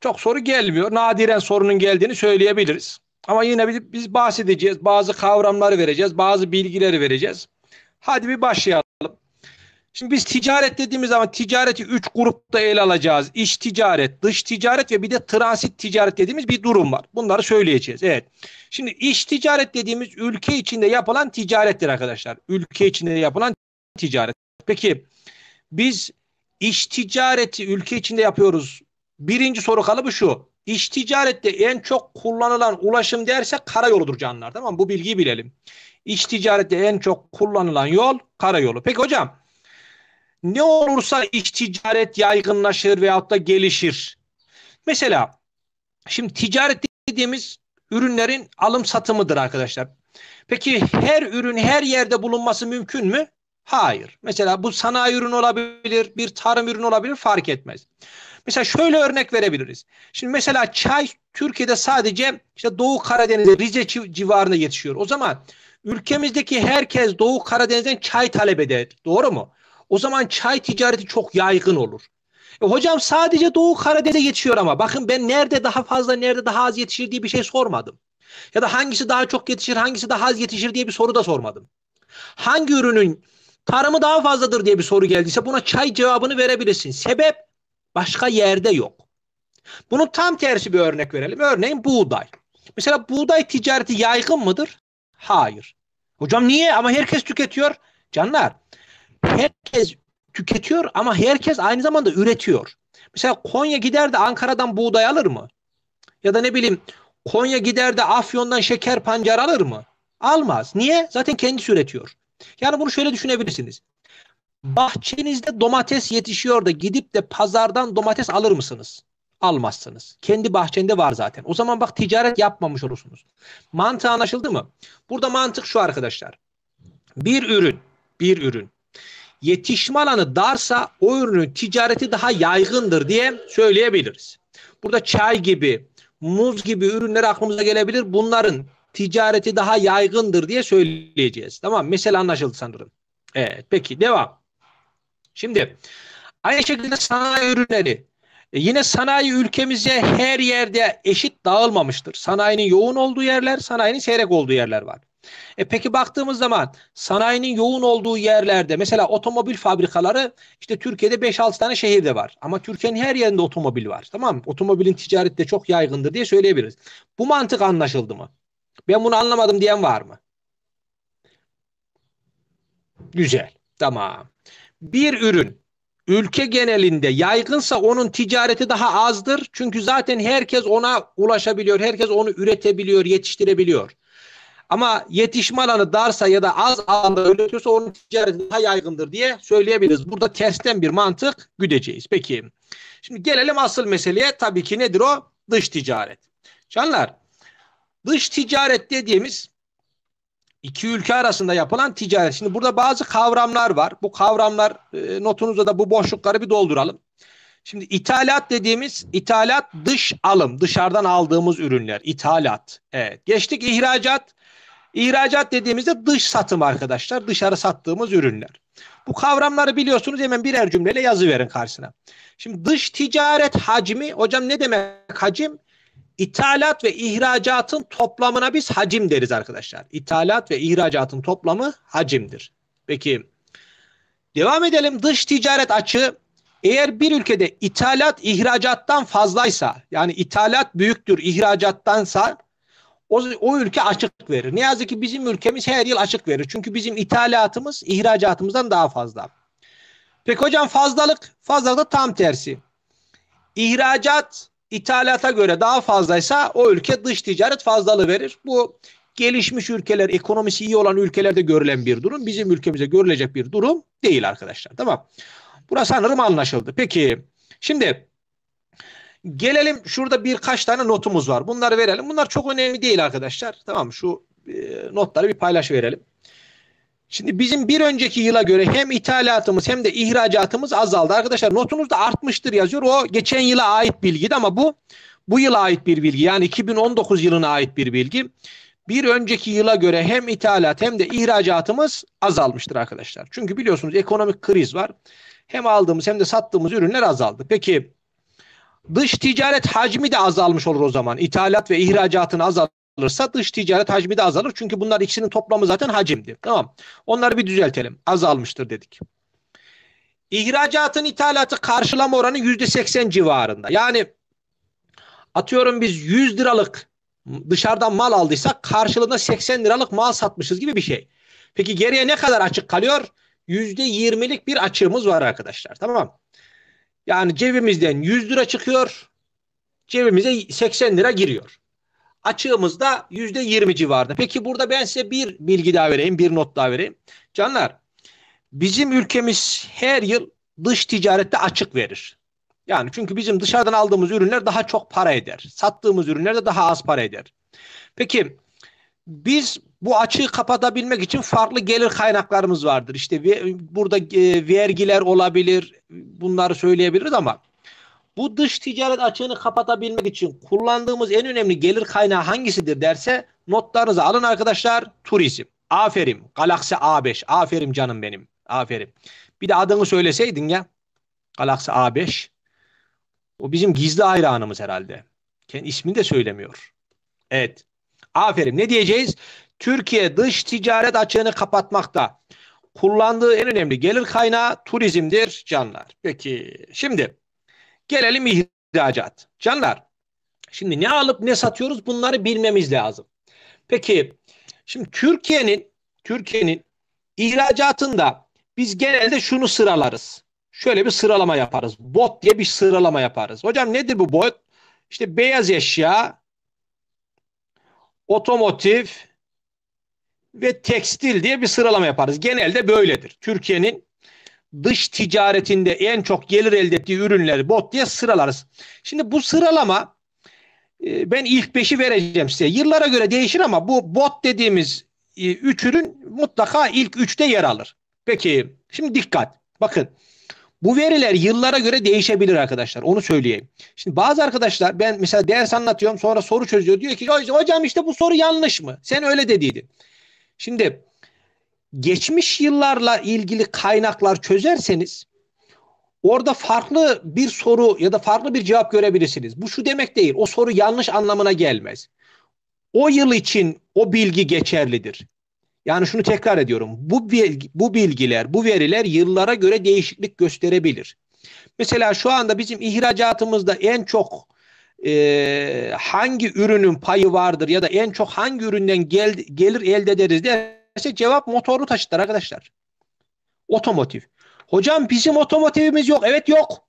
çok soru gelmiyor. Nadiren sorunun geldiğini söyleyebiliriz. Ama yine biz bahsedeceğiz. Bazı kavramları vereceğiz. Bazı bilgileri vereceğiz. Hadi bir başlayalım. Şimdi biz ticaret dediğimiz zaman ticareti üç grupta ele alacağız. İç ticaret, dış ticaret ve bir de transit ticaret dediğimiz bir durum var. Bunları söyleyeceğiz. Evet. Şimdi iç ticaret dediğimiz ülke içinde yapılan ticarettir arkadaşlar. Ülke içinde yapılan ticaret. Peki biz iç ticareti ülke içinde yapıyoruz. Birinci soru kalıbı şu. İş ticarette en çok kullanılan ulaşım derse karayoludur canlar. Tamam mı? Bu bilgiyi bilelim. İş ticarette en çok kullanılan yol karayolu. Peki hocam ne olursa iş ticaret yaygınlaşır veyahut da gelişir. Mesela şimdi ticaret dediğimiz ürünlerin alım satımıdır arkadaşlar. Peki her ürün her yerde bulunması mümkün mü? Hayır. Mesela bu sanayi ürünü olabilir, bir tarım ürünü olabilir fark etmez. Mesela şöyle örnek verebiliriz. Şimdi mesela çay Türkiye'de sadece işte Doğu Karadeniz'de Rize civarında yetişiyor. O zaman ülkemizdeki herkes Doğu Karadeniz'den çay talep eder. Doğru mu? O zaman çay ticareti çok yaygın olur. E hocam sadece Doğu Karadeniz'e yetişiyor ama bakın ben nerede daha fazla nerede daha az yetişir diye bir şey sormadım. Ya da hangisi daha çok yetişir hangisi daha az yetişir diye bir soru da sormadım. Hangi ürünün tarımı daha fazladır diye bir soru geldiyse buna çay cevabını verebilirsin. Sebep Başka yerde yok. Bunun tam tersi bir örnek verelim. Örneğin buğday. Mesela buğday ticareti yaygın mıdır? Hayır. Hocam niye? Ama herkes tüketiyor. Canlar herkes tüketiyor ama herkes aynı zamanda üretiyor. Mesela Konya gider de Ankara'dan buğday alır mı? Ya da ne bileyim Konya gider de Afyon'dan şeker pancar alır mı? Almaz. Niye? Zaten kendisi üretiyor. Yani bunu şöyle düşünebilirsiniz bahçenizde domates yetişiyor da gidip de pazardan domates alır mısınız? Almazsınız. Kendi bahçende var zaten. O zaman bak ticaret yapmamış olursunuz. Mantığı anlaşıldı mı? Burada mantık şu arkadaşlar. Bir ürün, bir ürün yetişme alanı darsa o ürünün ticareti daha yaygındır diye söyleyebiliriz. Burada çay gibi, muz gibi ürünler aklımıza gelebilir. Bunların ticareti daha yaygındır diye söyleyeceğiz. Tamam mesele anlaşıldı sanırım. Evet peki devam. Şimdi aynı şekilde sanayi ürünleri e, Yine sanayi ülkemize her yerde eşit dağılmamıştır. Sanayinin yoğun olduğu yerler, sanayinin seyrek olduğu yerler var. E peki baktığımız zaman sanayinin yoğun olduğu yerlerde mesela otomobil fabrikaları işte Türkiye'de 5-6 tane şehirde var. Ama Türkiye'nin her yerinde otomobil var. Tamam mı? Otomobilin ticarette çok yaygındır diye söyleyebiliriz. Bu mantık anlaşıldı mı? Ben bunu anlamadım diyen var mı? Güzel. Tamam bir ürün ülke genelinde yaygınsa onun ticareti daha azdır. Çünkü zaten herkes ona ulaşabiliyor, herkes onu üretebiliyor, yetiştirebiliyor. Ama yetişme alanı darsa ya da az alanda üretiyorsa onun ticareti daha yaygındır diye söyleyebiliriz. Burada tersten bir mantık güdeceğiz. Peki şimdi gelelim asıl meseleye tabii ki nedir o? Dış ticaret. Canlar dış ticaret dediğimiz iki ülke arasında yapılan ticaret. Şimdi burada bazı kavramlar var. Bu kavramlar e, notunuzda da bu boşlukları bir dolduralım. Şimdi ithalat dediğimiz ithalat dış alım, dışarıdan aldığımız ürünler, İthalat. Evet. Geçtik ihracat. İhracat dediğimizde dış satım arkadaşlar, dışarı sattığımız ürünler. Bu kavramları biliyorsunuz hemen birer cümleyle yazı verin karşısına. Şimdi dış ticaret hacmi, hocam ne demek hacim? İthalat ve ihracatın toplamına biz hacim deriz arkadaşlar. İthalat ve ihracatın toplamı hacimdir. Peki devam edelim. Dış ticaret açığı eğer bir ülkede ithalat ihracattan fazlaysa yani ithalat büyüktür ihracattansa o, o ülke açık verir. Ne yazık ki bizim ülkemiz her yıl açık verir. Çünkü bizim ithalatımız ihracatımızdan daha fazla. Peki hocam fazlalık, fazlalık da tam tersi. İhracat İthalata göre daha fazlaysa o ülke dış ticaret fazlalığı verir. Bu gelişmiş ülkeler, ekonomisi iyi olan ülkelerde görülen bir durum. Bizim ülkemize görülecek bir durum değil arkadaşlar. Tamam. Burası sanırım anlaşıldı. Peki şimdi gelelim şurada birkaç tane notumuz var. Bunları verelim. Bunlar çok önemli değil arkadaşlar. Tamam şu e, notları bir paylaş verelim. Şimdi bizim bir önceki yıla göre hem ithalatımız hem de ihracatımız azaldı. Arkadaşlar notunuzda artmıştır yazıyor. O geçen yıla ait bilgiydi ama bu bu yıla ait bir bilgi. Yani 2019 yılına ait bir bilgi. Bir önceki yıla göre hem ithalat hem de ihracatımız azalmıştır arkadaşlar. Çünkü biliyorsunuz ekonomik kriz var. Hem aldığımız hem de sattığımız ürünler azaldı. Peki dış ticaret hacmi de azalmış olur o zaman. İthalat ve ihracatın azaldı azalırsa dış ticaret hacmi de azalır. Çünkü bunlar ikisinin toplamı zaten hacimdi. Tamam. Onları bir düzeltelim. Azalmıştır dedik. İhracatın ithalatı karşılama oranı %80 civarında. Yani atıyorum biz 100 liralık dışarıdan mal aldıysak karşılığında 80 liralık mal satmışız gibi bir şey. Peki geriye ne kadar açık kalıyor? %20'lik bir açığımız var arkadaşlar. Tamam. Yani cebimizden 100 lira çıkıyor. Cebimize 80 lira giriyor açığımız da %20 civarında. Peki burada ben size bir bilgi daha vereyim, bir not daha vereyim. Canlar, bizim ülkemiz her yıl dış ticarette açık verir. Yani çünkü bizim dışarıdan aldığımız ürünler daha çok para eder. Sattığımız ürünler de daha az para eder. Peki biz bu açığı kapatabilmek için farklı gelir kaynaklarımız vardır. İşte burada e, vergiler olabilir, bunları söyleyebiliriz ama bu dış ticaret açığını kapatabilmek için kullandığımız en önemli gelir kaynağı hangisidir derse notlarınızı alın arkadaşlar. Turizm. Aferin. Galaxy A5. Aferin canım benim. Aferin. Bir de adını söyleseydin ya. Galaxy A5. O bizim gizli hayranımız herhalde. Kendi ismini de söylemiyor. Evet. Aferin. Ne diyeceğiz? Türkiye dış ticaret açığını kapatmakta. Kullandığı en önemli gelir kaynağı turizmdir canlar. Peki şimdi Gelelim ihracat. Canlar şimdi ne alıp ne satıyoruz bunları bilmemiz lazım. Peki şimdi Türkiye'nin Türkiye'nin ihracatında biz genelde şunu sıralarız. Şöyle bir sıralama yaparız. Bot diye bir sıralama yaparız. Hocam nedir bu bot? İşte beyaz eşya, otomotiv ve tekstil diye bir sıralama yaparız. Genelde böyledir. Türkiye'nin dış ticaretinde en çok gelir elde ettiği ürünleri bot diye sıralarız. Şimdi bu sıralama e, ben ilk beşi vereceğim size. Yıllara göre değişir ama bu bot dediğimiz e, üç ürün mutlaka ilk üçte yer alır. Peki şimdi dikkat. Bakın bu veriler yıllara göre değişebilir arkadaşlar. Onu söyleyeyim. Şimdi bazı arkadaşlar ben mesela ders anlatıyorum sonra soru çözüyor. Diyor ki hocam işte bu soru yanlış mı? Sen öyle dediydin. Şimdi geçmiş yıllarla ilgili kaynaklar çözerseniz orada farklı bir soru ya da farklı bir cevap görebilirsiniz. Bu şu demek değil. O soru yanlış anlamına gelmez. O yıl için o bilgi geçerlidir. Yani şunu tekrar ediyorum. Bu bu bilgiler, bu veriler yıllara göre değişiklik gösterebilir. Mesela şu anda bizim ihracatımızda en çok e, hangi ürünün payı vardır ya da en çok hangi üründen gel, gelir elde ederiz der istersek cevap motorlu taşıtlar arkadaşlar. Otomotiv. Hocam bizim otomotivimiz yok. Evet yok.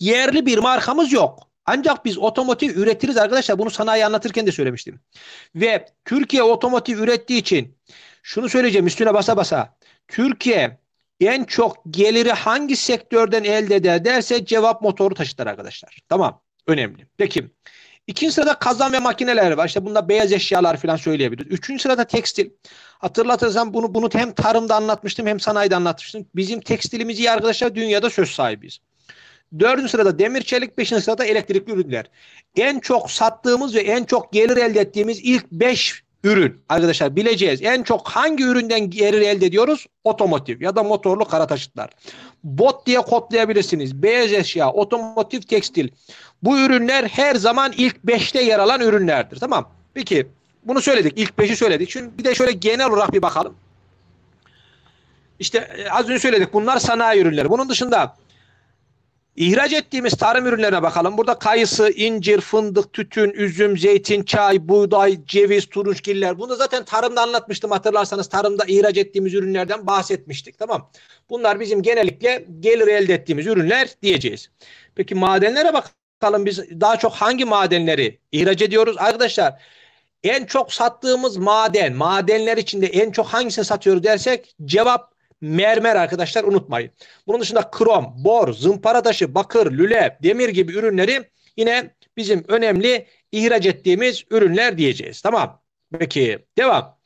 Yerli bir markamız yok. Ancak biz otomotiv üretiriz arkadaşlar. Bunu sanayi anlatırken de söylemiştim. Ve Türkiye otomotiv ürettiği için şunu söyleyeceğim üstüne basa basa. Türkiye en çok geliri hangi sektörden elde eder derse cevap motoru taşıtlar arkadaşlar. Tamam. Önemli. Peki. İkinci sırada kazan ve makineler var. İşte bunda beyaz eşyalar falan söyleyebiliriz. Üçüncü sırada tekstil. Hatırlatırsam bunu bunu hem tarımda anlatmıştım hem sanayide anlatmıştım. Bizim tekstilimiz iyi arkadaşlar dünyada söz sahibiyiz. Dördüncü sırada demir çelik, beşinci sırada elektrikli ürünler. En çok sattığımız ve en çok gelir elde ettiğimiz ilk beş ürün. Arkadaşlar bileceğiz en çok hangi üründen gelir elde ediyoruz? Otomotiv ya da motorlu kara taşıtlar. Bot diye kodlayabilirsiniz. Beyaz eşya, otomotiv, tekstil. Bu ürünler her zaman ilk 5'te yer alan ürünlerdir. Tamam. Peki bunu söyledik. İlk 5'i söyledik. Şimdi bir de şöyle genel olarak bir bakalım. İşte e, az önce söyledik bunlar sanayi ürünleri. Bunun dışında İhraç ettiğimiz tarım ürünlerine bakalım. Burada kayısı, incir, fındık, tütün, üzüm, zeytin, çay, buğday, ceviz, turunçgiller. Bunu zaten tarımda anlatmıştım hatırlarsanız. Tarımda ihraç ettiğimiz ürünlerden bahsetmiştik. Tamam. Bunlar bizim genellikle gelir elde ettiğimiz ürünler diyeceğiz. Peki madenlere bakalım biz daha çok hangi madenleri ihraç ediyoruz? Arkadaşlar en çok sattığımız maden, madenler içinde en çok hangisini satıyoruz dersek cevap mermer arkadaşlar unutmayın. Bunun dışında krom, bor, zımpara taşı, bakır, lüle, demir gibi ürünleri yine bizim önemli ihraç ettiğimiz ürünler diyeceğiz. Tamam. Peki devam.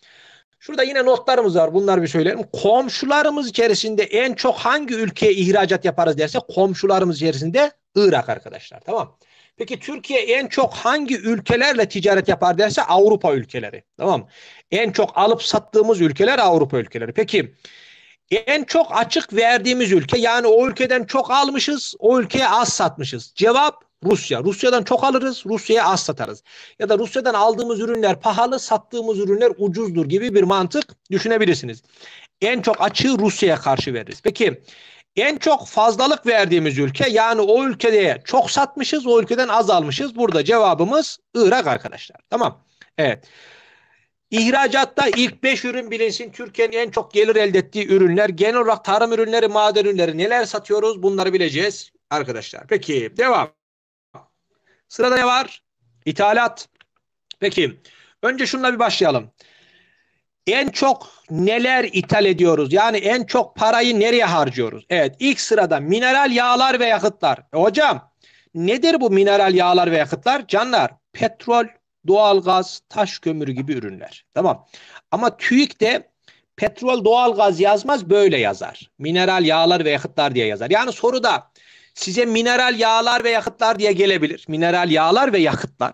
Şurada yine notlarımız var. Bunları bir söyleyelim. Komşularımız içerisinde en çok hangi ülkeye ihracat yaparız derse komşularımız içerisinde Irak arkadaşlar. Tamam. Peki Türkiye en çok hangi ülkelerle ticaret yapar derse Avrupa ülkeleri. Tamam. En çok alıp sattığımız ülkeler Avrupa ülkeleri. Peki en çok açık verdiğimiz ülke yani o ülkeden çok almışız, o ülkeye az satmışız. Cevap Rusya. Rusya'dan çok alırız, Rusya'ya az satarız. Ya da Rusya'dan aldığımız ürünler pahalı, sattığımız ürünler ucuzdur gibi bir mantık düşünebilirsiniz. En çok açığı Rusya'ya karşı veririz. Peki en çok fazlalık verdiğimiz ülke yani o ülkeye çok satmışız, o ülkeden az almışız. Burada cevabımız Irak arkadaşlar. Tamam. Evet. İhracatta ilk 5 ürün bilinsin. Türkiye'nin en çok gelir elde ettiği ürünler. Genel olarak tarım ürünleri, maden ürünleri neler satıyoruz bunları bileceğiz arkadaşlar. Peki devam. Sırada ne var? İthalat. Peki önce şununla bir başlayalım. En çok neler ithal ediyoruz? Yani en çok parayı nereye harcıyoruz? Evet ilk sırada mineral yağlar ve yakıtlar. E, hocam nedir bu mineral yağlar ve yakıtlar? Canlar petrol, doğalgaz, taş kömür gibi ürünler. Tamam. Ama TÜİK de petrol, doğalgaz yazmaz böyle yazar. Mineral yağlar ve yakıtlar diye yazar. Yani soruda size mineral yağlar ve yakıtlar diye gelebilir. Mineral yağlar ve yakıtlar.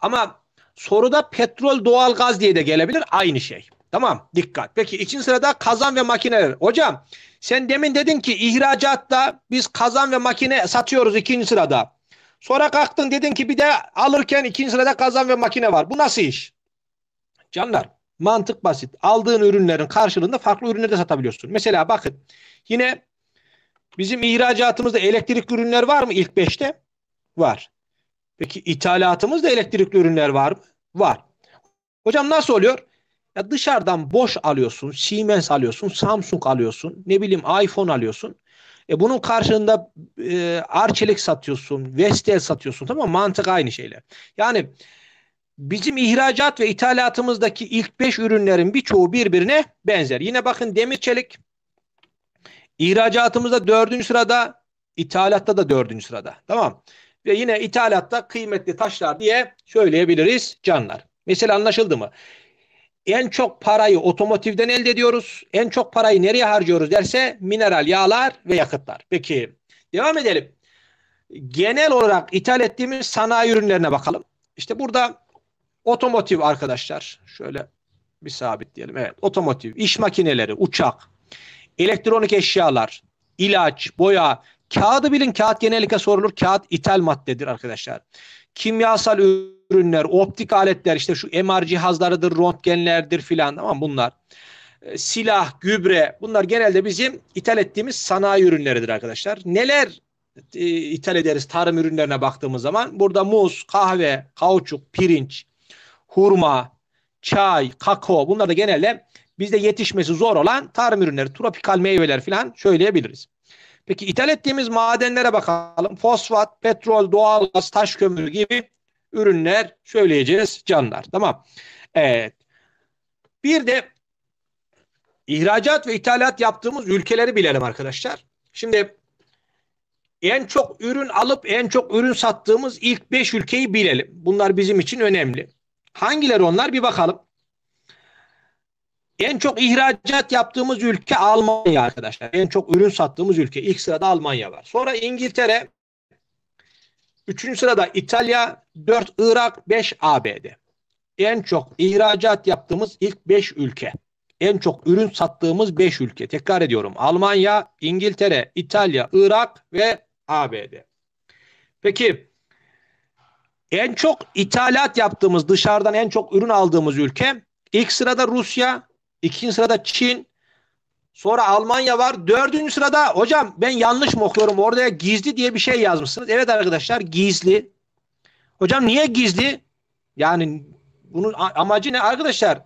Ama soruda petrol, doğalgaz diye de gelebilir. Aynı şey. Tamam dikkat. Peki ikinci sırada kazan ve makineler. Hocam sen demin dedin ki ihracatta biz kazan ve makine satıyoruz ikinci sırada. Sonra kalktın dedin ki bir de alırken ikinci sırada kazan ve makine var. Bu nasıl iş? Canlar mantık basit. Aldığın ürünlerin karşılığında farklı ürünleri de satabiliyorsun. Mesela bakın yine bizim ihracatımızda elektrik ürünler var mı ilk beşte Var. Peki ithalatımızda elektrikli ürünler var mı? Var. Hocam nasıl oluyor? Ya dışarıdan boş alıyorsun, Siemens alıyorsun, Samsung alıyorsun, ne bileyim iPhone alıyorsun. E bunun karşılığında e, Arçelik satıyorsun, Vestel satıyorsun tamam mı? Mantık aynı şeyler. Yani bizim ihracat ve ithalatımızdaki ilk beş ürünlerin birçoğu birbirine benzer. Yine bakın demir çelik ihracatımızda dördüncü sırada, ithalatta da dördüncü sırada. Tamam. Ve yine ithalatta kıymetli taşlar diye söyleyebiliriz canlar. Mesela anlaşıldı mı? en çok parayı otomotivden elde ediyoruz. En çok parayı nereye harcıyoruz derse mineral yağlar ve yakıtlar. Peki devam edelim. Genel olarak ithal ettiğimiz sanayi ürünlerine bakalım. İşte burada otomotiv arkadaşlar şöyle bir sabit diyelim. Evet otomotiv, iş makineleri, uçak, elektronik eşyalar, ilaç, boya, kağıdı bilin kağıt genellikle sorulur. Kağıt ithal maddedir arkadaşlar. Kimyasal ürün ürünler, optik aletler işte şu MR cihazlarıdır, röntgenlerdir filan tamam bunlar. E, silah, gübre bunlar genelde bizim ithal ettiğimiz sanayi ürünleridir arkadaşlar. Neler e, ithal ederiz tarım ürünlerine baktığımız zaman? Burada muz, kahve, kauçuk, pirinç, hurma, çay, kakao bunlar da genelde bizde yetişmesi zor olan tarım ürünleri, tropikal meyveler filan söyleyebiliriz. Peki ithal ettiğimiz madenlere bakalım. Fosfat, petrol, doğalgaz, taş kömürü gibi ürünler söyleyeceğiz canlar. Tamam. Evet. Bir de ihracat ve ithalat yaptığımız ülkeleri bilelim arkadaşlar. Şimdi en çok ürün alıp en çok ürün sattığımız ilk 5 ülkeyi bilelim. Bunlar bizim için önemli. Hangileri onlar bir bakalım. En çok ihracat yaptığımız ülke Almanya arkadaşlar. En çok ürün sattığımız ülke. ilk sırada Almanya var. Sonra İngiltere, Üçüncü sırada İtalya, dört Irak, beş ABD. En çok ihracat yaptığımız ilk beş ülke. En çok ürün sattığımız beş ülke. Tekrar ediyorum. Almanya, İngiltere, İtalya, Irak ve ABD. Peki en çok ithalat yaptığımız, dışarıdan en çok ürün aldığımız ülke ilk sırada Rusya, ikinci sırada Çin, Sonra Almanya var. Dördüncü sırada hocam ben yanlış mı okuyorum? Oraya gizli diye bir şey yazmışsınız. Evet arkadaşlar gizli. Hocam niye gizli? Yani bunun amacı ne arkadaşlar?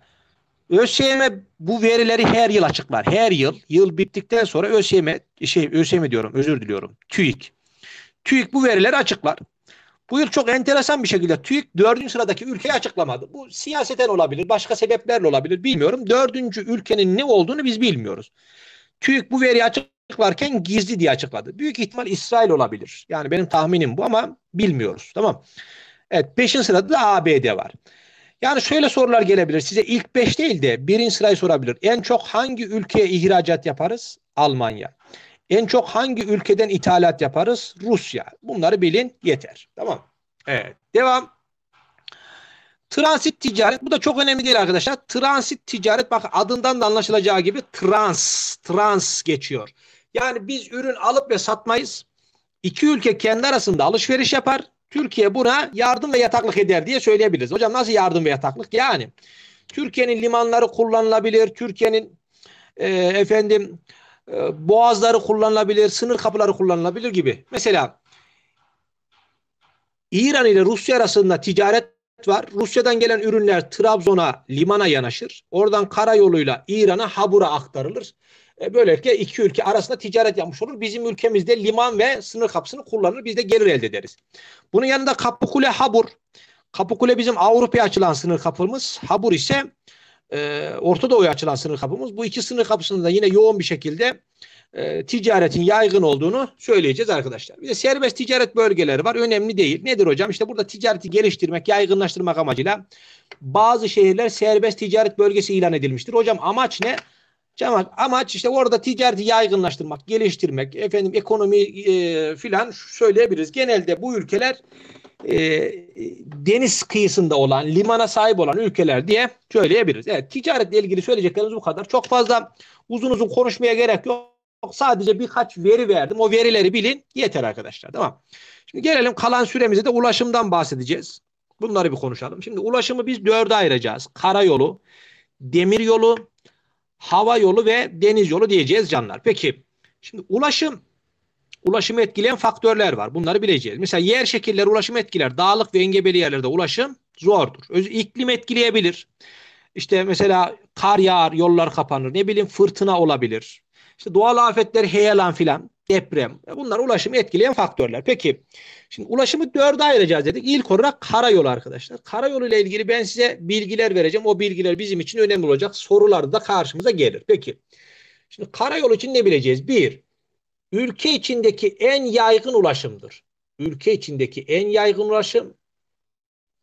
ÖSYM bu verileri her yıl açıklar. Her yıl yıl bittikten sonra ÖSYM şey ÖSYM diyorum özür diliyorum. TÜİK. TÜİK bu verileri açıklar. Bu yıl çok enteresan bir şekilde TÜİK dördüncü sıradaki ülkeyi açıklamadı. Bu siyaseten olabilir, başka sebeplerle olabilir bilmiyorum. Dördüncü ülkenin ne olduğunu biz bilmiyoruz. TÜİK bu veriyi açıklarken gizli diye açıkladı. Büyük ihtimal İsrail olabilir. Yani benim tahminim bu ama bilmiyoruz. Tamam. Evet beşin sırada da ABD var. Yani şöyle sorular gelebilir. Size ilk beş değil de birinci sırayı sorabilir. En çok hangi ülkeye ihracat yaparız? Almanya. En çok hangi ülkeden ithalat yaparız? Rusya. Bunları bilin yeter. Tamam. Evet. Devam. Transit ticaret. Bu da çok önemli değil arkadaşlar. Transit ticaret bak adından da anlaşılacağı gibi trans. Trans geçiyor. Yani biz ürün alıp ve satmayız. İki ülke kendi arasında alışveriş yapar. Türkiye buna yardım ve yataklık eder diye söyleyebiliriz. Hocam nasıl yardım ve yataklık? Yani Türkiye'nin limanları kullanılabilir. Türkiye'nin e, efendim e, boğazları kullanılabilir, sınır kapıları kullanılabilir gibi. Mesela İran ile Rusya arasında ticaret var. Rusya'dan gelen ürünler Trabzon'a, limana yanaşır. Oradan karayoluyla İran'a, Habur'a aktarılır. E, böylelikle iki ülke arasında ticaret yapmış olur. Bizim ülkemizde liman ve sınır kapısını kullanır. Biz de gelir elde ederiz. Bunun yanında Kapıkule, Habur. Kapıkule bizim Avrupa'ya açılan sınır kapımız. Habur ise e, Orta Doğu'ya açılan sınır kapımız. Bu iki sınır kapısında yine yoğun bir şekilde e, ticaretin yaygın olduğunu söyleyeceğiz arkadaşlar. Bir de serbest ticaret bölgeleri var. Önemli değil. Nedir hocam? İşte burada ticareti geliştirmek, yaygınlaştırmak amacıyla bazı şehirler serbest ticaret bölgesi ilan edilmiştir. Hocam amaç ne? Cemal amaç işte orada ticareti yaygınlaştırmak, geliştirmek, efendim ekonomi e, filan söyleyebiliriz. Genelde bu ülkeler e, deniz kıyısında olan, limana sahip olan ülkeler diye söyleyebiliriz. Evet, ticaretle ilgili söyleyeceklerimiz bu kadar. Çok fazla uzun uzun konuşmaya gerek yok. Sadece birkaç veri verdim. O verileri bilin. Yeter arkadaşlar. Tamam. Şimdi gelelim kalan süremize de ulaşımdan bahsedeceğiz. Bunları bir konuşalım. Şimdi ulaşımı biz dörde ayıracağız. Karayolu, demiryolu, hava yolu ve deniz yolu diyeceğiz canlar. Peki şimdi ulaşım ulaşımı etkileyen faktörler var. Bunları bileceğiz. Mesela yer şekilleri ulaşım etkiler. Dağlık ve engebeli yerlerde ulaşım zordur. Öz, iklim etkileyebilir. İşte mesela kar yağar, yollar kapanır. Ne bileyim fırtına olabilir. İşte doğal afetler heyelan filan, deprem. Bunlar ulaşımı etkileyen faktörler. Peki şimdi ulaşımı dörde ayıracağız dedik. İlk olarak karayolu arkadaşlar. Karayolu ile ilgili ben size bilgiler vereceğim. O bilgiler bizim için önemli olacak. Sorular da karşımıza gelir. Peki. Şimdi karayolu için ne bileceğiz? Bir, ülke içindeki en yaygın ulaşımdır. Ülke içindeki en yaygın ulaşım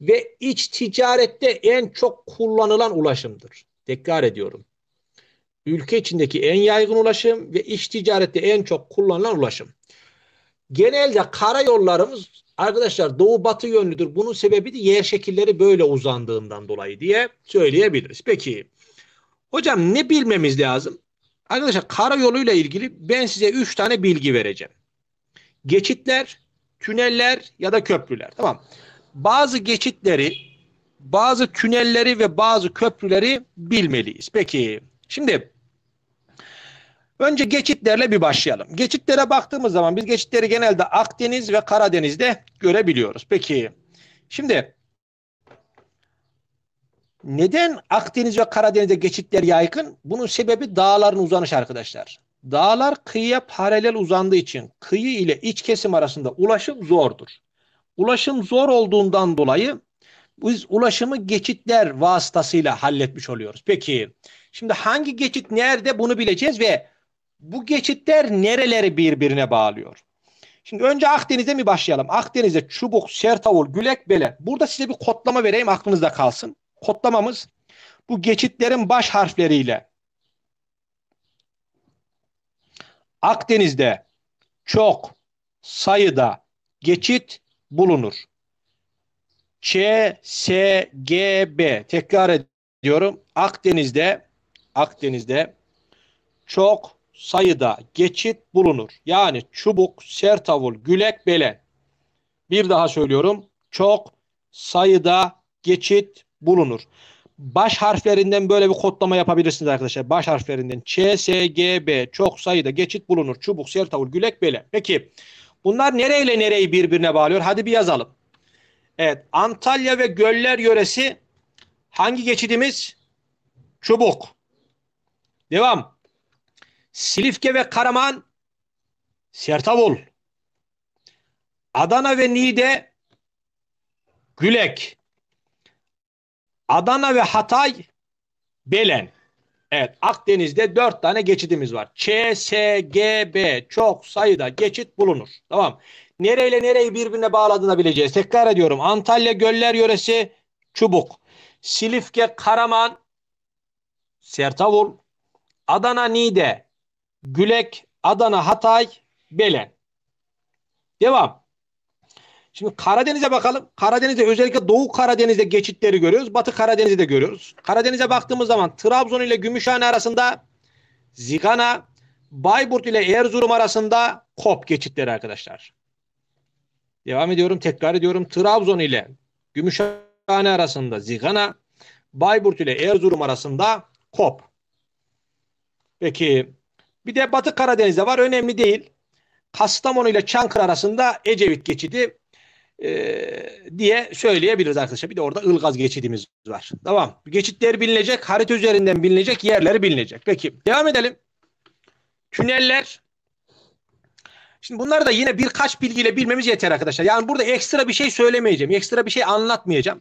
ve iç ticarette en çok kullanılan ulaşımdır. Tekrar ediyorum. Ülke içindeki en yaygın ulaşım ve iç ticarette en çok kullanılan ulaşım. Genelde karayollarımız arkadaşlar doğu batı yönlüdür. Bunun sebebi de yer şekilleri böyle uzandığından dolayı diye söyleyebiliriz. Peki hocam ne bilmemiz lazım? Arkadaşlar karayoluyla ilgili ben size 3 tane bilgi vereceğim. Geçitler, tüneller ya da köprüler. Tamam. Bazı geçitleri, bazı tünelleri ve bazı köprüleri bilmeliyiz. Peki şimdi önce geçitlerle bir başlayalım. Geçitlere baktığımız zaman biz geçitleri genelde Akdeniz ve Karadeniz'de görebiliyoruz. Peki şimdi neden Akdeniz ve Karadeniz'de geçitler yaygın? Bunun sebebi dağların uzanışı arkadaşlar. Dağlar kıyıya paralel uzandığı için kıyı ile iç kesim arasında ulaşım zordur. Ulaşım zor olduğundan dolayı biz ulaşımı geçitler vasıtasıyla halletmiş oluyoruz. Peki şimdi hangi geçit nerede bunu bileceğiz ve bu geçitler nereleri birbirine bağlıyor? Şimdi önce Akdeniz'e mi başlayalım? Akdeniz'e Çubuk, Sertavul, Bele. Burada size bir kodlama vereyim aklınızda kalsın kodlamamız bu geçitlerin baş harfleriyle Akdeniz'de çok sayıda geçit bulunur. Ç, S, G, B. Tekrar ediyorum. Akdeniz'de Akdeniz'de çok sayıda geçit bulunur. Yani çubuk, sertavul, gülek, belen. Bir daha söylüyorum. Çok sayıda geçit bulunur. Baş harflerinden böyle bir kodlama yapabilirsiniz arkadaşlar. Baş harflerinden Ç, S, G, B çok sayıda geçit bulunur. Çubuk, sertavul, gülek, bele. Peki bunlar nereyle nereyi birbirine bağlıyor? Hadi bir yazalım. Evet Antalya ve Göller yöresi hangi geçidimiz? Çubuk. Devam. Silifke ve Karaman Sertavul. Adana ve Niğde Gülek. Adana ve Hatay, Belen. Evet Akdeniz'de dört tane geçidimiz var. Ç, çok sayıda geçit bulunur. Tamam. Nereyle nereyi birbirine bağladığını bileceğiz. Tekrar ediyorum. Antalya Göller yöresi Çubuk. Silifke Karaman Sertavul. Adana Niğde Gülek Adana Hatay Belen. Devam. Şimdi Karadeniz'e bakalım. Karadeniz'de özellikle Doğu Karadeniz'de geçitleri görüyoruz. Batı Karadeniz'i de görüyoruz. Karadeniz'e baktığımız zaman Trabzon ile Gümüşhane arasında Zigana, Bayburt ile Erzurum arasında Kop geçitleri arkadaşlar. Devam ediyorum, tekrar ediyorum. Trabzon ile Gümüşhane arasında Zigana, Bayburt ile Erzurum arasında Kop. Peki bir de Batı Karadeniz'de var önemli değil. Kastamonu ile Çankırı arasında Ecevit geçidi e, diye söyleyebiliriz arkadaşlar. Bir de orada Ilgaz geçidimiz var. Tamam. Geçitler bilinecek. Harita üzerinden bilinecek. Yerleri bilinecek. Peki. Devam edelim. Tüneller. Şimdi bunları da yine birkaç bilgiyle bilmemiz yeter arkadaşlar. Yani burada ekstra bir şey söylemeyeceğim. Ekstra bir şey anlatmayacağım.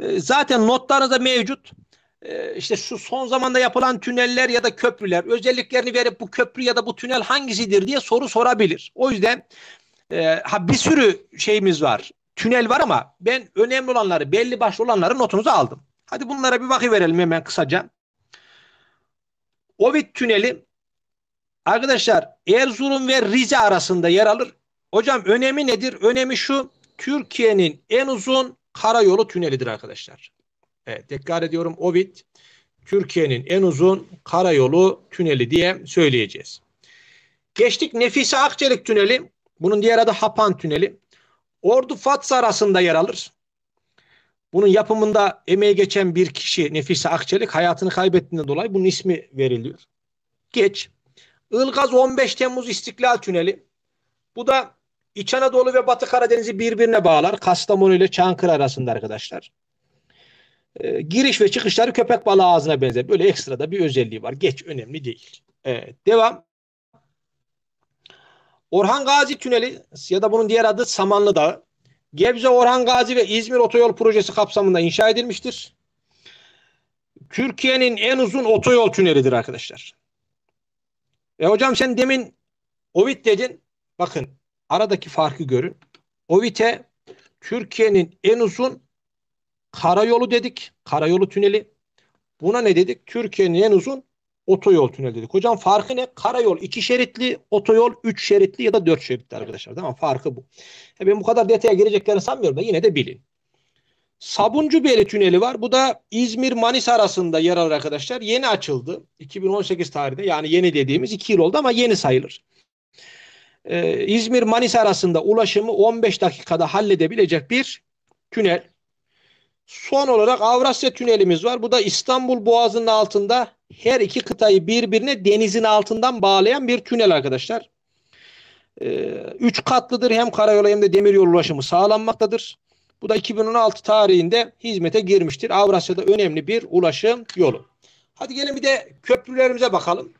E, zaten notlarınızda mevcut e, İşte şu son zamanda yapılan tüneller ya da köprüler özelliklerini verip bu köprü ya da bu tünel hangisidir diye soru sorabilir. O yüzden e, ha bir sürü şeyimiz var. Tünel var ama ben önemli olanları, belli başlı olanları notunuza aldım. Hadi bunlara bir bakıverelim hemen kısaca. Ovid tüneli arkadaşlar Erzurum ve Rize arasında yer alır. Hocam önemi nedir? Önemi şu. Türkiye'nin en uzun karayolu tünelidir arkadaşlar. Evet, tekrar ediyorum Ovid Türkiye'nin en uzun karayolu tüneli diye söyleyeceğiz. Geçtik Nefise Akçelik tüneli. Bunun diğer adı Hapan Tüneli. Ordu Fatsa arasında yer alır. Bunun yapımında emeği geçen bir kişi Nefise Akçelik hayatını kaybettiğinden dolayı bunun ismi veriliyor. Geç. Ilgaz 15 Temmuz İstiklal Tüneli. Bu da İç Anadolu ve Batı Karadeniz'i birbirine bağlar. Kastamonu ile Çankırı arasında arkadaşlar. Ee, giriş ve çıkışları köpek balığı ağzına benzer. Böyle ekstra da bir özelliği var. Geç önemli değil. Evet, devam. Orhan Gazi Tüneli ya da bunun diğer adı Samanlı Dağı Gebze Orhan Gazi ve İzmir Otoyol Projesi kapsamında inşa edilmiştir. Türkiye'nin en uzun otoyol tünelidir arkadaşlar. E hocam sen demin Ovit dedin. Bakın aradaki farkı görün. Ovit'e Türkiye'nin en uzun karayolu dedik. Karayolu tüneli. Buna ne dedik? Türkiye'nin en uzun otoyol tüneli dedik. Hocam farkı ne? Karayol iki şeritli, otoyol üç şeritli ya da dört şeritli arkadaşlar. Tamam farkı bu. E ben bu kadar detaya gireceklerini sanmıyorum da yine de bilin. Sabuncubeli tüneli var. Bu da İzmir-Manisa arasında yer alır arkadaşlar. Yeni açıldı. 2018 tarihinde yani yeni dediğimiz iki yıl oldu ama yeni sayılır. Ee, İzmir-Manisa arasında ulaşımı 15 dakikada halledebilecek bir tünel. Son olarak Avrasya tünelimiz var. Bu da İstanbul Boğazı'nın altında her iki kıtayı birbirine denizin altından bağlayan bir tünel arkadaşlar. Ee, üç katlıdır hem karayolu hem de demiryolu ulaşımı sağlanmaktadır. Bu da 2016 tarihinde hizmete girmiştir. Avrasya'da önemli bir ulaşım yolu. Hadi gelin bir de köprülerimize bakalım.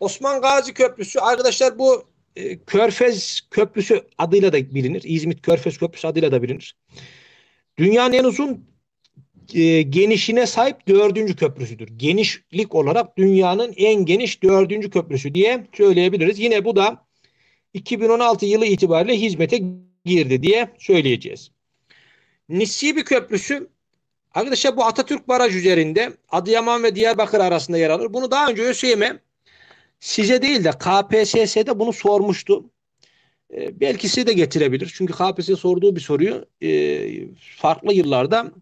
Osman Gazi Köprüsü arkadaşlar bu e, Körfez Köprüsü adıyla da bilinir. İzmit Körfez Köprüsü adıyla da bilinir. Dünyanın en uzun e, genişine sahip dördüncü köprüsüdür. Genişlik olarak dünyanın en geniş dördüncü köprüsü diye söyleyebiliriz. Yine bu da 2016 yılı itibariyle hizmete girdi diye söyleyeceğiz. Nisibi Köprüsü arkadaşlar bu Atatürk Baraj üzerinde Adıyaman ve Diyarbakır arasında yer alır. Bunu daha önce ÖSYM size değil de KPSS'de bunu sormuştu. Ee, belki size de getirebilir. Çünkü KPSS sorduğu bir soruyu e, farklı yıllarda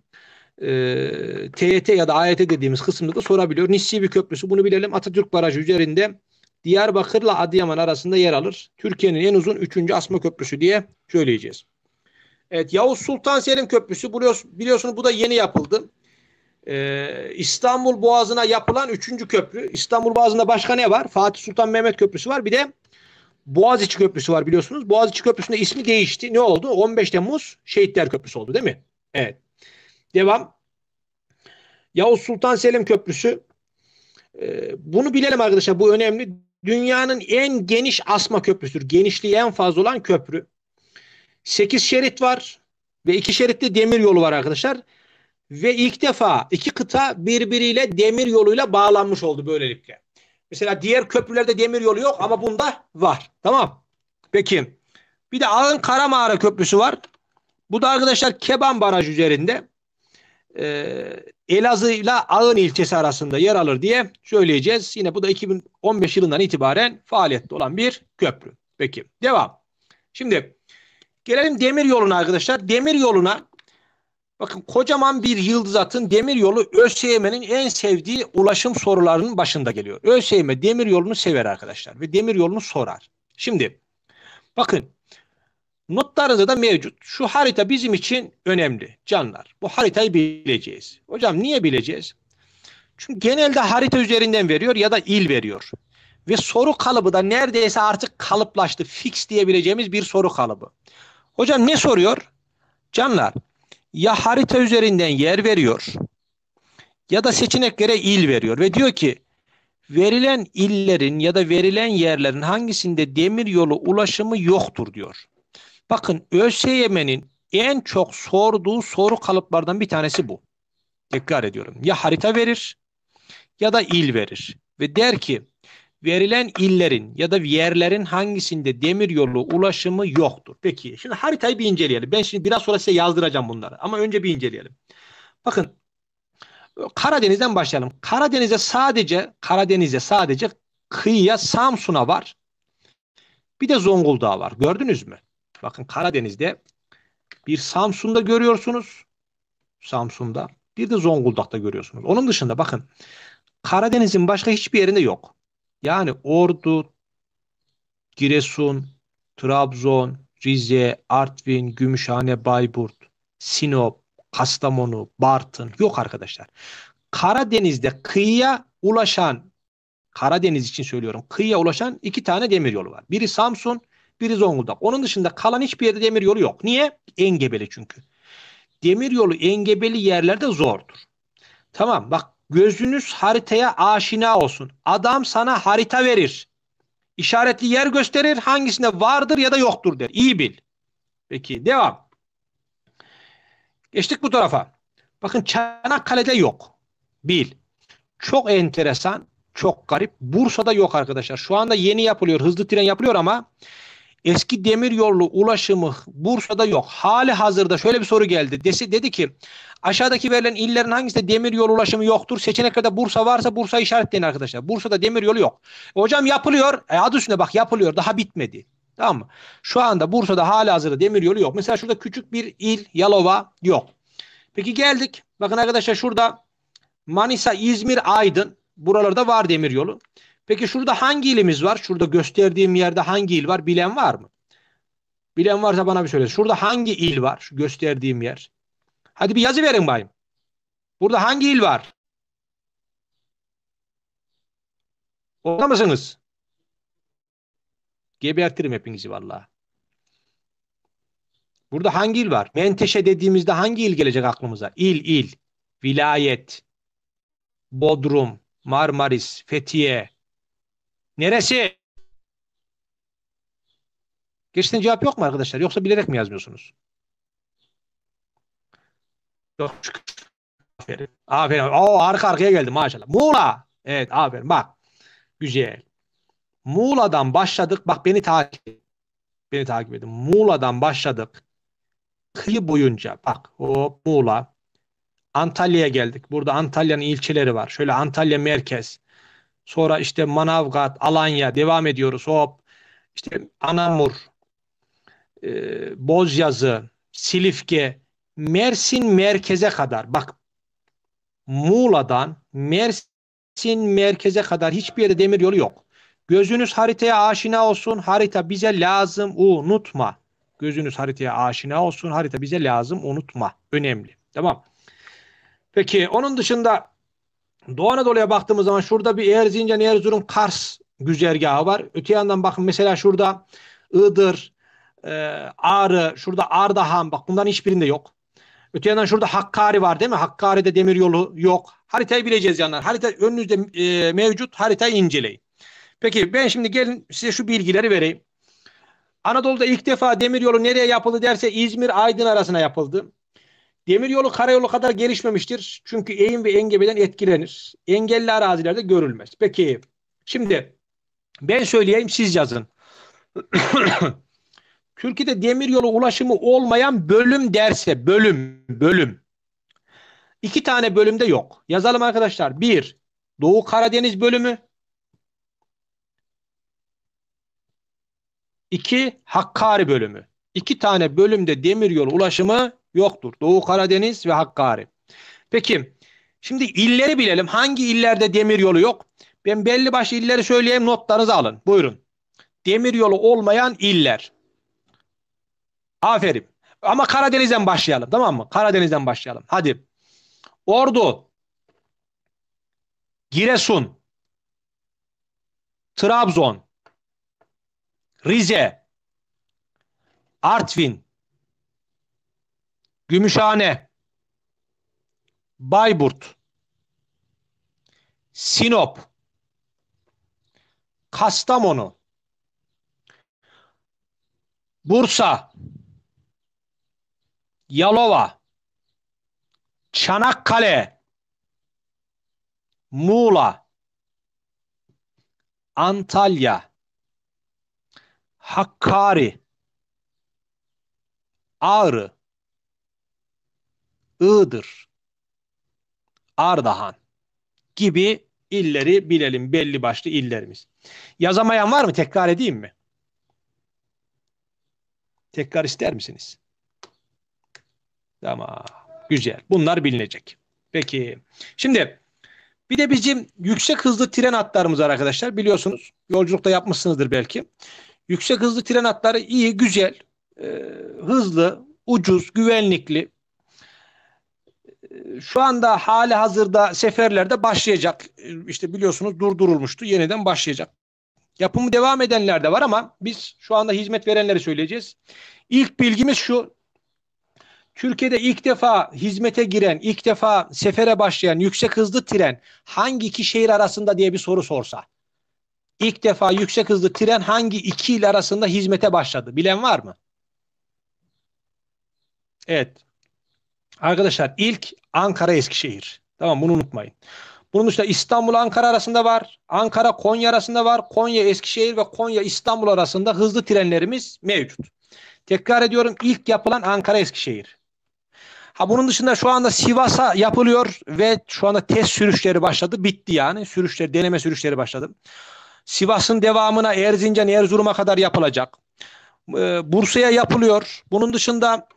e, TYT ya da AYT dediğimiz kısımda da sorabiliyor. Nissi bir köprüsü bunu bilelim. Atatürk Barajı üzerinde Diyarbakır'la Adıyaman arasında yer alır. Türkiye'nin en uzun 3. asma köprüsü diye söyleyeceğiz. Evet Yavuz Sultan Selim Köprüsü biliyorsunuz bu da yeni yapıldı. Ee, İstanbul Boğazı'na yapılan 3. köprü. İstanbul Boğazı'nda başka ne var? Fatih Sultan Mehmet Köprüsü var. Bir de Boğaziçi Köprüsü var biliyorsunuz. Boğaziçi Köprüsü'nde ismi değişti. Ne oldu? 15 Temmuz Şehitler Köprüsü oldu değil mi? Evet. Devam. Yavuz Sultan Selim Köprüsü. Ee, bunu bilelim arkadaşlar. Bu önemli. Dünyanın en geniş asma köprüsüdür. Genişliği en fazla olan köprü. 8 şerit var ve 2 şeritli demir yolu var arkadaşlar. Ve ilk defa iki kıta birbiriyle demir yoluyla bağlanmış oldu böylelikle. Mesela diğer köprülerde demir yolu yok ama bunda var. Tamam. Peki. Bir de Ağın Karamağara Köprüsü var. Bu da arkadaşlar Keban Barajı üzerinde e, ee, Elazığ ile Ağın ilçesi arasında yer alır diye söyleyeceğiz. Yine bu da 2015 yılından itibaren faaliyette olan bir köprü. Peki devam. Şimdi gelelim demir yoluna arkadaşlar. Demir yoluna bakın kocaman bir yıldız atın demir yolu ÖSYM'nin en sevdiği ulaşım sorularının başında geliyor. ÖSYM demir yolunu sever arkadaşlar ve demir yolunu sorar. Şimdi bakın Notlarınızda da mevcut. Şu harita bizim için önemli canlar. Bu haritayı bileceğiz. Hocam niye bileceğiz? Çünkü genelde harita üzerinden veriyor ya da il veriyor. Ve soru kalıbı da neredeyse artık kalıplaştı. Fix diyebileceğimiz bir soru kalıbı. Hocam ne soruyor? Canlar ya harita üzerinden yer veriyor ya da seçeneklere il veriyor ve diyor ki verilen illerin ya da verilen yerlerin hangisinde demir yolu ulaşımı yoktur diyor. Bakın ÖSYM'nin en çok sorduğu soru kalıplardan bir tanesi bu. Tekrar ediyorum. Ya harita verir ya da il verir. Ve der ki verilen illerin ya da yerlerin hangisinde demir yolu ulaşımı yoktur. Peki şimdi haritayı bir inceleyelim. Ben şimdi biraz sonra size yazdıracağım bunları ama önce bir inceleyelim. Bakın Karadeniz'den başlayalım. Karadeniz'e sadece Karadeniz'e sadece kıyıya Samsun'a var. Bir de Zonguldak'a var. Gördünüz mü? Bakın Karadeniz'de bir Samsun'da görüyorsunuz. Samsun'da. Bir de Zonguldak'ta görüyorsunuz. Onun dışında bakın Karadeniz'in başka hiçbir yerinde yok. Yani Ordu, Giresun, Trabzon, Rize, Artvin, Gümüşhane, Bayburt, Sinop, Kastamonu, Bartın yok arkadaşlar. Karadeniz'de kıyıya ulaşan Karadeniz için söylüyorum. Kıyıya ulaşan iki tane demiryolu var. Biri Samsun, biri Zonguldak. Onun dışında kalan hiçbir yerde demir yolu yok. Niye? Engebeli çünkü. Demir yolu engebeli yerlerde zordur. Tamam bak gözünüz haritaya aşina olsun. Adam sana harita verir. İşaretli yer gösterir. Hangisinde vardır ya da yoktur der. İyi bil. Peki devam. Geçtik bu tarafa. Bakın Çanakkale'de yok. Bil. Çok enteresan, çok garip. Bursa'da yok arkadaşlar. Şu anda yeni yapılıyor. Hızlı tren yapılıyor ama Eski demir yolu ulaşımı Bursa'da yok. Hali hazırda şöyle bir soru geldi. Desi, dedi ki aşağıdaki verilen illerin hangisinde demir yolu ulaşımı yoktur? Seçeneklerde Bursa varsa Bursa işaretleyin arkadaşlar. Bursa'da demir yolu yok. E, hocam yapılıyor. E, adı üstüne bak yapılıyor. Daha bitmedi. Tamam mı? Şu anda Bursa'da hali hazırda demir yolu yok. Mesela şurada küçük bir il Yalova yok. Peki geldik. Bakın arkadaşlar şurada Manisa, İzmir, Aydın. Buralarda var demir yolu. Peki şurada hangi ilimiz var? Şurada gösterdiğim yerde hangi il var? Bilen var mı? Bilen varsa bana bir söyle. Şurada hangi il var? Şu gösterdiğim yer. Hadi bir yazı verin bayım. Burada hangi il var? Orada mısınız? Gebertirim hepinizi vallahi. Burada hangi il var? Menteşe dediğimizde hangi il gelecek aklımıza? İl, il, vilayet, Bodrum, Marmaris, Fethiye, Neresi? Geçten cevap yok mu arkadaşlar? Yoksa bilerek mi yazmıyorsunuz? Yok. Aferin. Aferin. Oo, arka arkaya geldi maşallah. Muğla. Evet aferin. Bak. Güzel. Muğla'dan başladık. Bak beni takip Beni takip edin. Muğla'dan başladık. Kıyı boyunca. Bak o Muğla. Antalya'ya geldik. Burada Antalya'nın ilçeleri var. Şöyle Antalya merkez. Sonra işte Manavgat, Alanya devam ediyoruz. Hop işte Anamur, e, Bozyazı, Silifke, Mersin merkeze kadar. Bak Muğla'dan Mersin merkeze kadar hiçbir yerde demir yolu yok. Gözünüz haritaya aşina olsun. Harita bize lazım unutma. Gözünüz haritaya aşina olsun. Harita bize lazım unutma. Önemli. Tamam. Peki onun dışında Doğu Anadolu'ya baktığımız zaman şurada bir Erzincan, Erzurum, Kars güzergahı var. Öte yandan bakın mesela şurada Iğdır, e, Ağrı, şurada Ardahan bak bunların hiçbirinde yok. Öte yandan şurada Hakkari var değil mi? Hakkari'de demir yolu yok. Haritayı bileceğiz yanlar. Harita önünüzde e, mevcut haritayı inceleyin. Peki ben şimdi gelin size şu bilgileri vereyim. Anadolu'da ilk defa demir yolu nereye yapıldı derse İzmir Aydın arasına yapıldı. Demiryolu karayolu kadar gelişmemiştir. Çünkü eğim ve engebeden etkilenir. Engelli arazilerde görülmez. Peki şimdi ben söyleyeyim siz yazın. Türkiye'de demiryolu ulaşımı olmayan bölüm derse bölüm bölüm. İki tane bölümde yok. Yazalım arkadaşlar. Bir Doğu Karadeniz bölümü. İki Hakkari bölümü. İki tane bölümde demiryolu ulaşımı yoktur. Doğu Karadeniz ve Hakkari. Peki şimdi illeri bilelim. Hangi illerde demir yolu yok? Ben belli başlı illeri söyleyeyim notlarınızı alın. Buyurun. Demir yolu olmayan iller. Aferin. Ama Karadeniz'den başlayalım tamam mı? Karadeniz'den başlayalım. Hadi. Ordu. Giresun. Trabzon. Rize. Artvin. Gümüşhane, Bayburt, Sinop, Kastamonu, Bursa, Yalova, Çanakkale, Muğla, Antalya, Hakkari, Ağrı, Iğdır, Ardahan gibi illeri bilelim belli başlı illerimiz. Yazamayan var mı? Tekrar edeyim mi? Tekrar ister misiniz? Tamam. Güzel. Bunlar bilinecek. Peki. Şimdi bir de bizim yüksek hızlı tren hatlarımız var arkadaşlar. Biliyorsunuz yolculukta yapmışsınızdır belki. Yüksek hızlı tren hatları iyi, güzel, e, hızlı, ucuz, güvenlikli şu anda hali hazırda seferlerde başlayacak. İşte biliyorsunuz durdurulmuştu. Yeniden başlayacak. Yapımı devam edenler de var ama biz şu anda hizmet verenleri söyleyeceğiz. İlk bilgimiz şu. Türkiye'de ilk defa hizmete giren, ilk defa sefere başlayan yüksek hızlı tren hangi iki şehir arasında diye bir soru sorsa. İlk defa yüksek hızlı tren hangi iki il arasında hizmete başladı? Bilen var mı? Evet. Arkadaşlar ilk Ankara Eskişehir. Tamam bunu unutmayın. Bunun dışında İstanbul Ankara arasında var. Ankara Konya arasında var. Konya Eskişehir ve Konya İstanbul arasında hızlı trenlerimiz mevcut. Tekrar ediyorum ilk yapılan Ankara Eskişehir. Ha bunun dışında şu anda Sivas'a yapılıyor ve şu anda test sürüşleri başladı. Bitti yani. Sürüşler, deneme sürüşleri başladı. Sivas'ın devamına Erzincan, Erzurum'a kadar yapılacak. Ee, Bursa'ya yapılıyor. Bunun dışında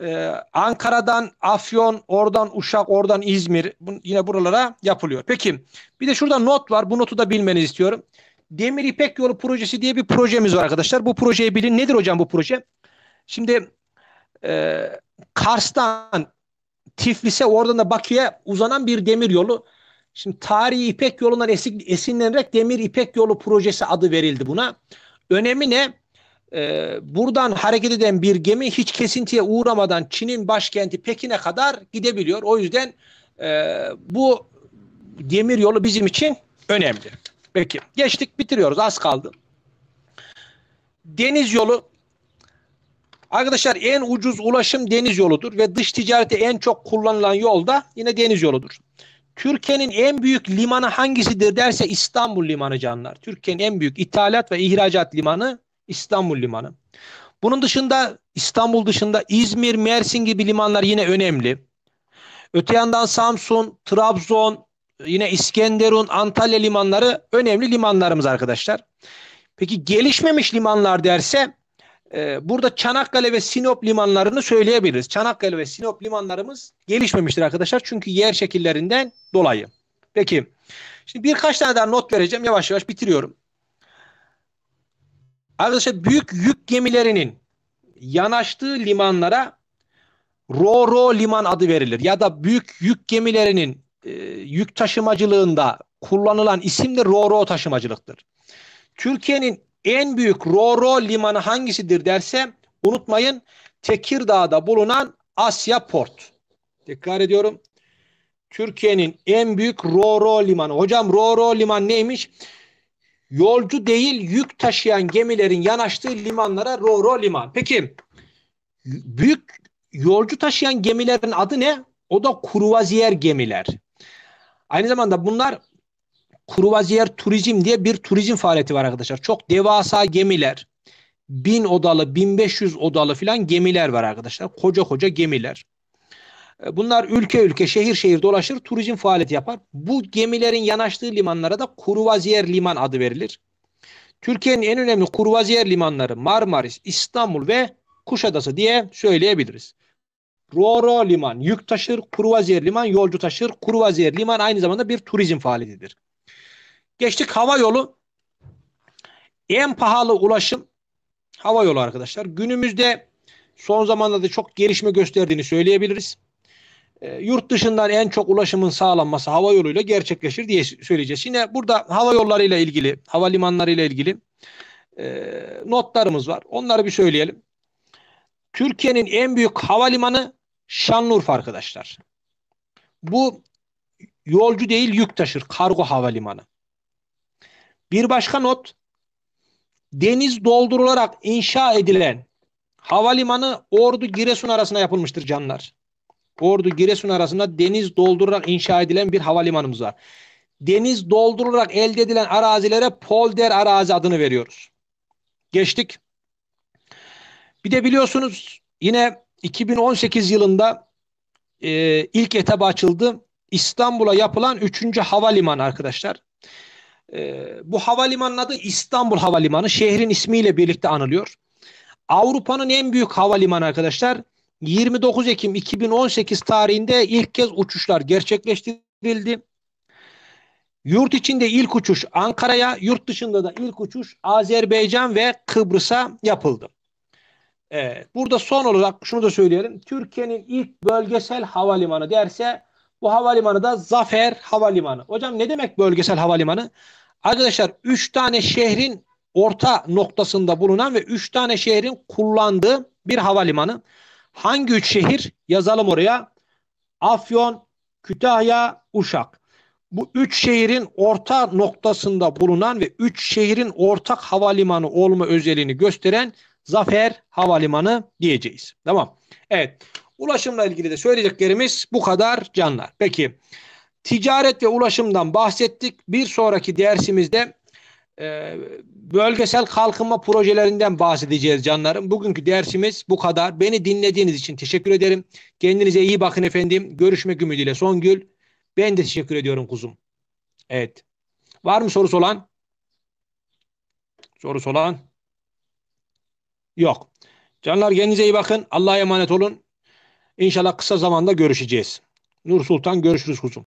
ee, Ankara'dan Afyon, oradan Uşak, oradan İzmir bu, yine buralara yapılıyor. Peki bir de şurada not var. Bu notu da bilmenizi istiyorum. Demir İpek Yolu projesi diye bir projemiz var arkadaşlar. Bu projeyi bilin. Nedir hocam bu proje? Şimdi e, Kars'tan Tiflis'e oradan da Bakü'ye uzanan bir demir yolu. Şimdi tarihi İpek yolundan esinlenerek Demir İpek Yolu projesi adı verildi buna. Önemi ne? Ee, buradan hareket eden bir gemi hiç kesintiye uğramadan Çin'in başkenti Pekin'e kadar gidebiliyor. O yüzden e, bu demir yolu bizim için önemli. Peki geçtik bitiriyoruz az kaldı. Deniz yolu Arkadaşlar en ucuz ulaşım deniz yoludur ve dış ticarete en çok kullanılan yol da yine deniz yoludur. Türkiye'nin en büyük limanı hangisidir derse İstanbul limanı canlar. Türkiye'nin en büyük ithalat ve ihracat limanı İstanbul Limanı. Bunun dışında İstanbul dışında İzmir, Mersin gibi limanlar yine önemli. Öte yandan Samsun, Trabzon, yine İskenderun, Antalya limanları önemli limanlarımız arkadaşlar. Peki gelişmemiş limanlar derse e, burada Çanakkale ve Sinop limanlarını söyleyebiliriz. Çanakkale ve Sinop limanlarımız gelişmemiştir arkadaşlar. Çünkü yer şekillerinden dolayı. Peki şimdi birkaç tane daha not vereceğim. Yavaş yavaş bitiriyorum. Arkadaşlar büyük yük gemilerinin yanaştığı limanlara ro-ro liman adı verilir. Ya da büyük yük gemilerinin e, yük taşımacılığında kullanılan isim de ro-ro taşımacılıktır. Türkiye'nin en büyük ro-ro limanı hangisidir derse unutmayın Tekirdağ'da bulunan Asya Port. Tekrar ediyorum. Türkiye'nin en büyük ro-ro limanı. Hocam ro-ro liman neymiş? yolcu değil yük taşıyan gemilerin yanaştığı limanlara RORO liman. Peki büyük yolcu taşıyan gemilerin adı ne? O da kruvaziyer gemiler. Aynı zamanda bunlar kruvaziyer turizm diye bir turizm faaliyeti var arkadaşlar. Çok devasa gemiler. bin odalı, 1500 odalı filan gemiler var arkadaşlar. Koca koca gemiler. E, bunlar ülke ülke, şehir şehir dolaşır, turizm faaliyeti yapar. Bu gemilerin yanaştığı limanlara da kurvaziyer liman adı verilir. Türkiye'nin en önemli kurvaziyer limanları Marmaris, İstanbul ve Kuşadası diye söyleyebiliriz. Roro liman yük taşır, kurvaziyer liman yolcu taşır. Kurvaziyer liman aynı zamanda bir turizm faaliyetidir. Geçtik hava yolu. En pahalı ulaşım hava yolu arkadaşlar. Günümüzde son zamanlarda çok gelişme gösterdiğini söyleyebiliriz e, yurt dışından en çok ulaşımın sağlanması hava yoluyla gerçekleşir diye söyleyeceğiz. Yine burada hava yollarıyla ilgili, havalimanlarıyla ilgili e, notlarımız var. Onları bir söyleyelim. Türkiye'nin en büyük havalimanı Şanlıurfa arkadaşlar. Bu yolcu değil yük taşır kargo havalimanı. Bir başka not deniz doldurularak inşa edilen havalimanı Ordu Giresun arasında yapılmıştır canlar. Ordu Giresun arasında deniz doldurarak inşa edilen bir havalimanımız var. Deniz doldurularak elde edilen arazilere polder arazi adını veriyoruz. Geçtik. Bir de biliyorsunuz yine 2018 yılında e, ilk etabı açıldı. İstanbul'a yapılan 3. havalimanı arkadaşlar. E, bu havalimanın adı İstanbul Havalimanı. Şehrin ismiyle birlikte anılıyor. Avrupa'nın en büyük havalimanı arkadaşlar. 29 Ekim 2018 tarihinde ilk kez uçuşlar gerçekleştirildi. Yurt içinde ilk uçuş Ankara'ya, yurt dışında da ilk uçuş Azerbaycan ve Kıbrıs'a yapıldı. Evet, burada son olarak şunu da söyleyelim. Türkiye'nin ilk bölgesel havalimanı derse bu havalimanı da Zafer Havalimanı. Hocam ne demek bölgesel havalimanı? Arkadaşlar 3 tane şehrin orta noktasında bulunan ve 3 tane şehrin kullandığı bir havalimanı. Hangi üç şehir? Yazalım oraya. Afyon, Kütahya, Uşak. Bu üç şehrin orta noktasında bulunan ve üç şehrin ortak havalimanı olma özelliğini gösteren Zafer Havalimanı diyeceğiz. Tamam. Evet. Ulaşımla ilgili de söyleyeceklerimiz bu kadar canlar. Peki ticaret ve ulaşımdan bahsettik. Bir sonraki dersimizde ee, bölgesel kalkınma projelerinden bahsedeceğiz canlarım. Bugünkü dersimiz bu kadar. Beni dinlediğiniz için teşekkür ederim. Kendinize iyi bakın efendim. Görüşmek ümidiyle Songül. Ben de teşekkür ediyorum kuzum. Evet. Var mı sorusu olan? Sorusu olan? Yok. Canlar kendinize iyi bakın. Allah'a emanet olun. İnşallah kısa zamanda görüşeceğiz. Nur Sultan görüşürüz kuzum.